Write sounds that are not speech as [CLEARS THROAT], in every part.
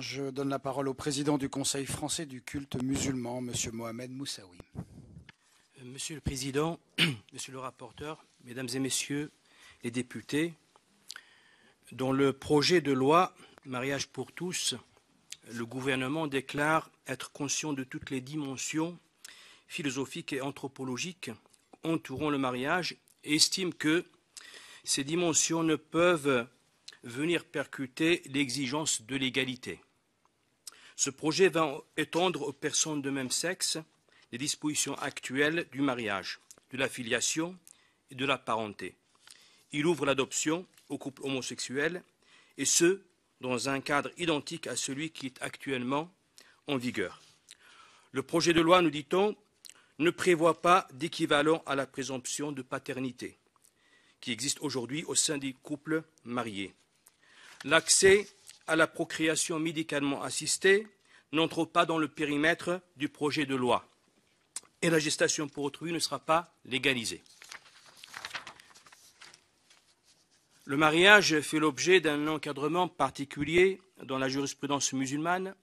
Je donne la parole au président du Conseil français du culte musulman, M. Mohamed Moussaoui. Monsieur le Président, [CLEARS THROAT] Monsieur le rapporteur, Mesdames et Messieurs les députés, dans le projet de loi Mariage pour tous, le gouvernement déclare être conscient de toutes les dimensions philosophiques et anthropologiques entourant le mariage et estime que ces dimensions ne peuvent venir percuter l'exigence de l'égalité. Ce projet va étendre aux personnes de même sexe les dispositions actuelles du mariage, de la filiation et de la parenté. Il ouvre l'adoption aux couples homosexuels, et ce, dans un cadre identique à celui qui est actuellement en vigueur. Le projet de loi, nous dit-on, ne prévoit pas d'équivalent à la présomption de paternité qui existe aujourd'hui au sein des couples mariés. L'accès à la procréation médicalement assistée n'entre pas dans le périmètre du projet de loi et la gestation pour autrui ne sera pas légalisée. Le mariage fait l'objet d'un encadrement particulier dans la jurisprudence musulmane,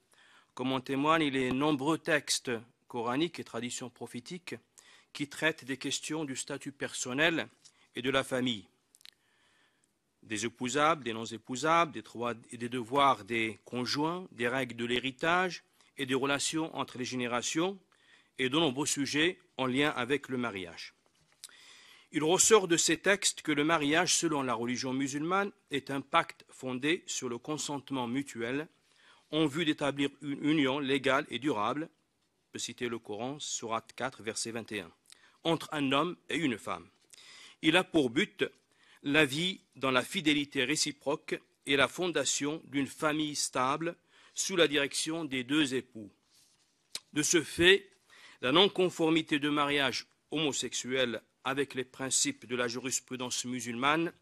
comme en témoignent les nombreux textes coraniques et traditions prophétiques qui traitent des questions du statut personnel et de la famille des épousables, des non-épousables, des droits et des devoirs des conjoints, des règles de l'héritage et des relations entre les générations, et de nombreux sujets en lien avec le mariage. Il ressort de ces textes que le mariage, selon la religion musulmane, est un pacte fondé sur le consentement mutuel en vue d'établir une union légale et durable, peut citer le Coran, 4, verset 21, entre un homme et une femme. Il a pour but la vie dans la fidélité réciproque et la fondation d'une famille stable sous la direction des deux époux. De ce fait, la non-conformité de mariage homosexuel avec les principes de la jurisprudence musulmane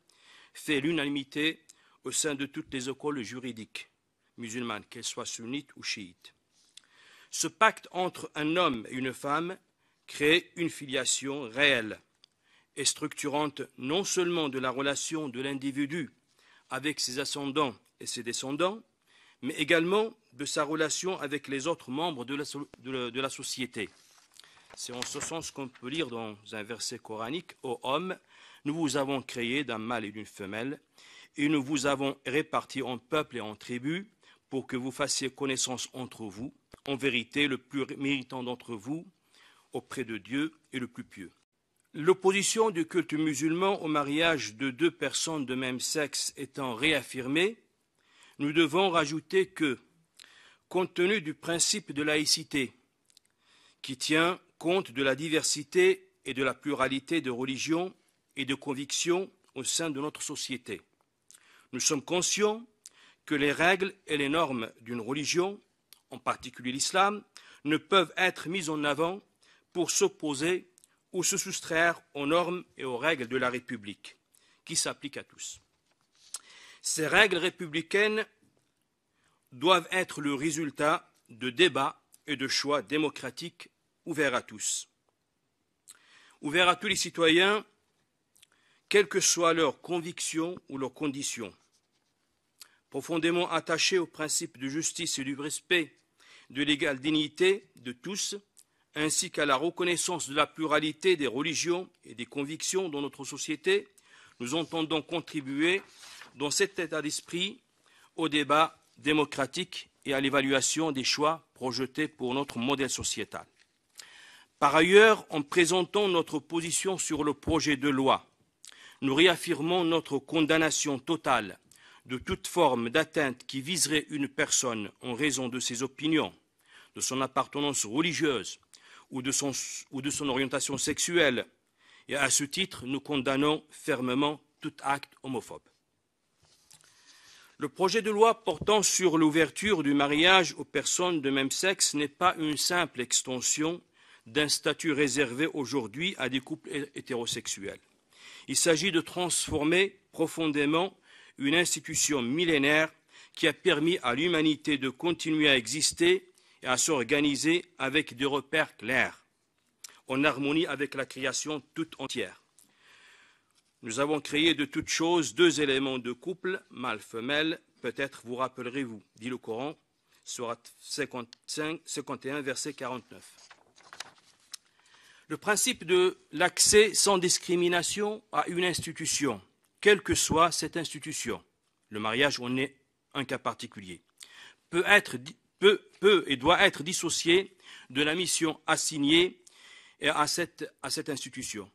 fait l'unanimité au sein de toutes les écoles juridiques musulmanes, qu'elles soient sunnites ou chiites. Ce pacte entre un homme et une femme crée une filiation réelle est structurante non seulement de la relation de l'individu avec ses ascendants et ses descendants, mais également de sa relation avec les autres membres de la, société. C'est en ce sens qu'on peut lire dans un verset coranique Ô homme, nous vous avons créé d'un mâle et d'une femelle, et nous vous avons répartis en peuples et en tribus, pour que vous fassiez connaissance entre vous. En vérité, le plus méritant d'entre vous auprès de Dieu est le plus pieux. L'opposition du culte musulman au mariage de deux personnes de même sexe étant réaffirmée, nous devons rajouter que, compte tenu du principe de laïcité, qui tient compte de la diversité et de la pluralité de religions et de convictions au sein de notre société, nous sommes conscients que les règles et les normes d'une religion, en particulier l'islam, ne peuvent être mises en avant pour s'opposer ou se soustraire aux normes et aux règles de la République, qui s'appliquent à tous. Ces règles républicaines doivent être le résultat de débats et de choix démocratiques ouverts à tous, ouverts à tous les citoyens, quelles que soient leurs convictions ou leurs conditions. Profondément attachés aux principes de justice et du respect de l'égale dignité de tous, ainsi qu'à la reconnaissance de la pluralité des religions et des convictions dans notre société, nous entendons contribuer dans cet état d'esprit au débat démocratique et à l'évaluation des choix projetés pour notre modèle sociétal. Par ailleurs, en présentant notre position sur le projet de loi, nous réaffirmons notre condamnation totale de toute forme d'atteinte qui viserait une personne en raison de ses opinions, de son appartenance religieuse, ou de son, orientation sexuelle. Et à ce titre, nous condamnons fermement tout acte homophobe. Le projet de loi portant sur l'ouverture du mariage aux personnes de même sexe n'est pas une simple extension d'un statut réservé aujourd'hui à des couples hétérosexuels. Il s'agit de transformer profondément une institution millénaire qui a permis à l'humanité de continuer à exister et à s'organiser avec des repères clairs, en harmonie avec la création toute entière. Nous avons créé de toutes choses deux éléments de couple, mâle-femelle, peut-être vous rappellerez-vous, dit le Coran, Surat 55, 51, verset 49. Le principe de l'accès sans discrimination à une institution, quelle que soit cette institution, le mariage en est un cas particulier, peut être peut, et doit être dissociée de la mission assignée à cette institution.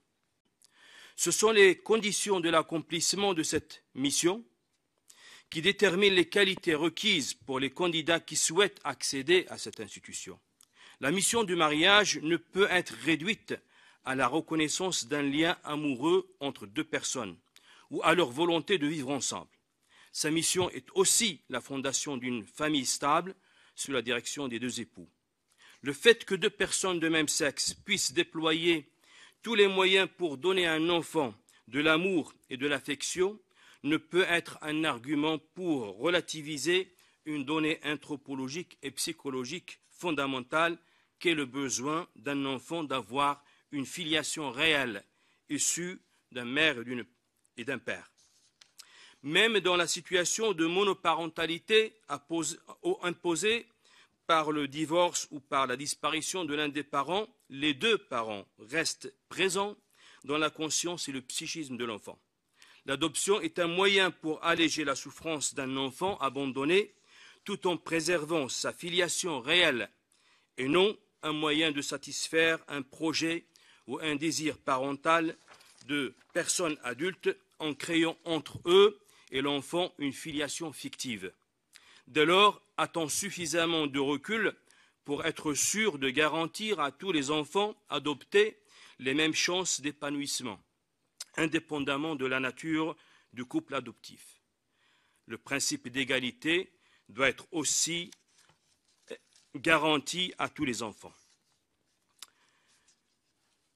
Ce sont les conditions de l'accomplissement de cette mission qui déterminent les qualités requises pour les candidats qui souhaitent accéder à cette institution. La mission du mariage ne peut être réduite à la reconnaissance d'un lien amoureux entre deux personnes ou à leur volonté de vivre ensemble. Sa mission est aussi la fondation d'une famille stable sous la direction des deux époux. Le fait que deux personnes de même sexe puissent déployer tous les moyens pour donner à un enfant de l'amour et de l'affection ne peut être un argument pour relativiser une donnée anthropologique et psychologique fondamentale qu'est le besoin d'un enfant d'avoir une filiation réelle issue d'un mère et d'un père même dans la situation de monoparentalité imposée par le divorce ou par la disparition de l'un des parents, les deux parents restent présents dans la conscience et le psychisme de l'enfant. L'adoption est un moyen pour alléger la souffrance d'un enfant abandonné tout en préservant sa filiation réelle et non un moyen de satisfaire un projet ou un désir parental de personnes adultes en créant entre eux et l'enfant une filiation fictive. Dès lors, a-t-on suffisamment de recul pour être sûr de garantir à tous les enfants adoptés les mêmes chances d'épanouissement, indépendamment de la nature du couple adoptif Le principe d'égalité doit être aussi euh, garanti à tous les enfants.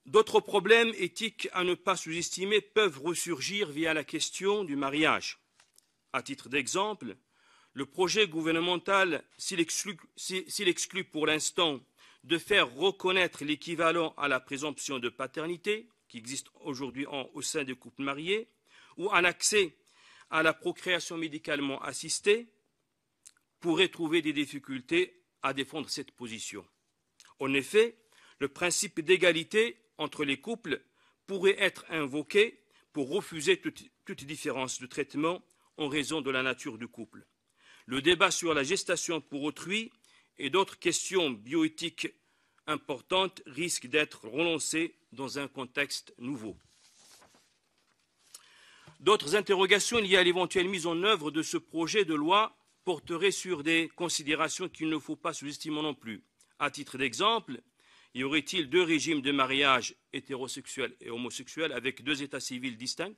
D'autres problèmes éthiques à ne pas sous-estimer peuvent ressurgir via la question du mariage. À titre d'exemple, le projet gouvernemental, s'il exclut, pour l'instant de faire reconnaître l'équivalent à la présomption de paternité, qui existe aujourd'hui au sein des couples mariés, ou un accès à la procréation médicalement assistée, pourrait trouver des difficultés à défendre cette position. En effet, le principe d'égalité entre les couples pourrait être invoqué pour refuser toute différence de traitement en raison de la nature du couple. Le débat sur la gestation pour autrui et d'autres questions bioéthiques importantes risquent d'être relancées dans un contexte nouveau. D'autres interrogations liées à l'éventuelle mise en œuvre de ce projet de loi porteraient sur des considérations qu'il ne faut pas sous-estimer non plus. À titre d'exemple, y aurait-il deux régimes de mariage hétérosexuel et homosexuel avec deux états civils distincts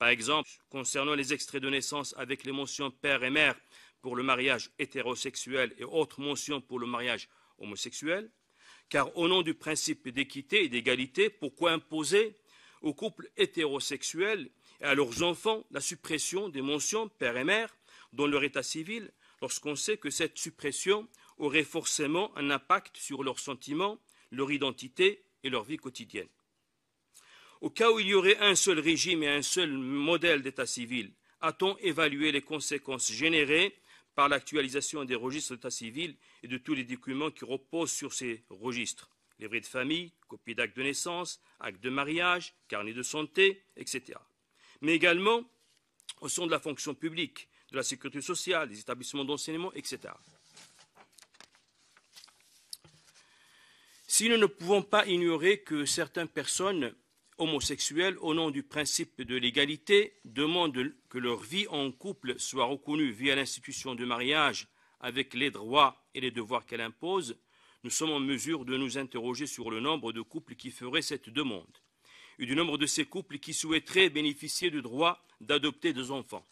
par exemple, concernant les extraits de naissance avec les mentions père et mère pour le mariage hétérosexuel et autres mentions pour le mariage homosexuel, car au nom du principe d'équité et d'égalité, pourquoi imposer aux couples hétérosexuels et à leurs enfants la suppression des mentions père et mère dans leur état civil, lorsqu'on sait que cette suppression aurait forcément un impact sur leurs sentiments, leur identité et leur vie quotidienne. Au cas où il y aurait un seul régime et un seul modèle d'état civil, a-t-on évalué les conséquences générées par l'actualisation des registres d'état civil et de tous les documents qui reposent sur ces registres Livret de famille, copie d'actes de naissance, actes de mariage, carnet de santé, etc. Mais également au sein de la fonction publique, de la sécurité sociale, des établissements d'enseignement, etc. Si nous ne pouvons pas ignorer que certaines personnes homosexuels, au nom du principe de l'égalité, demandent que leur vie en couple soit reconnue via l'institution de mariage avec les droits et les devoirs qu'elle impose, nous sommes en mesure de nous interroger sur le nombre de couples qui feraient cette demande et du nombre de ces couples qui souhaiteraient bénéficier du droit d'adopter des enfants.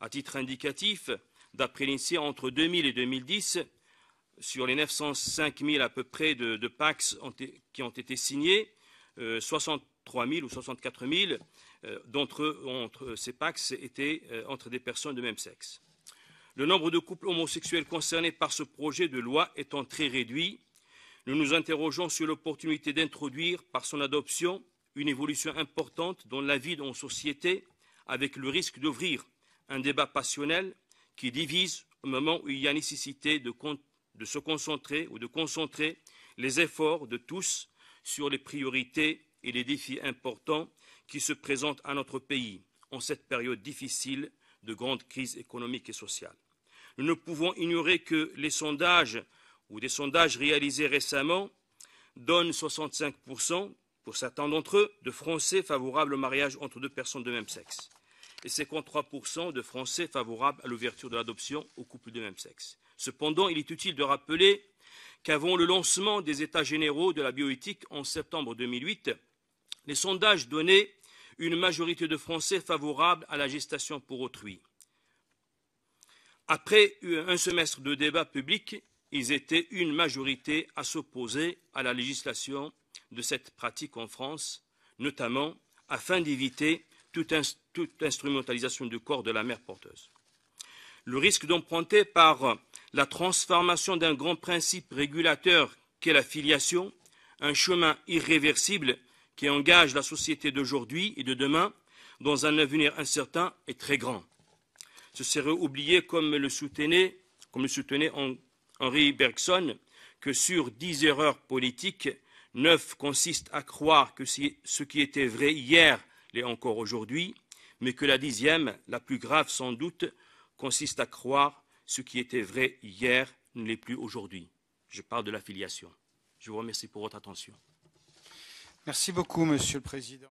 À titre indicatif, d'après l'INSEE, entre 2000 et 2010, sur les 905 000 à peu près de, de PACS qui ont été signés, 60 euh, 3 000 ou 64 000 euh, d'entre eux, entre ces PAX étaient euh, entre des personnes de même sexe. Le nombre de couples homosexuels concernés par ce projet de loi étant très réduit, nous nous interrogeons sur l'opportunité d'introduire, par son adoption, une évolution importante dans la vie de nos sociétés, avec le risque d'ouvrir un débat passionnel qui divise au moment où il y a nécessité de se concentrer ou de concentrer les efforts de tous sur les priorités et les défis importants qui se présentent à notre pays en cette période difficile de grande crise économique et sociale. Nous ne pouvons ignorer que les sondages ou des sondages réalisés récemment donnent 65%, pour certains d'entre eux, de Français favorables au mariage entre deux personnes de même sexe et 53% de Français favorables à l'ouverture de l'adoption aux couples de même sexe. Cependant, il est utile de rappeler qu'avant le lancement des États généraux de la bioéthique en septembre 2008, les sondages donnaient une majorité de Français favorables à la gestation pour autrui. Après un semestre de débat public, ils étaient une majorité à s'opposer à la législation de cette pratique en France, notamment afin d'éviter toute, toute, instrumentalisation du corps de la mère porteuse. Le risque d'emprunter par la transformation d'un grand principe régulateur qu'est la filiation, un chemin irréversible qui engage la société d'aujourd'hui et de demain dans un avenir incertain et très grand. Ce serait oublier, comme le soutenait, comme soutenait Henri Bergson, que sur dix erreurs politiques, neuf consistent à croire que ce qui était vrai hier l'est encore aujourd'hui, mais que la dixième, la plus grave sans doute, consiste à croire ce qui était vrai hier ne l'est plus aujourd'hui. Je parle de l'affiliation. Je vous remercie pour votre attention. Merci beaucoup, Monsieur le Président.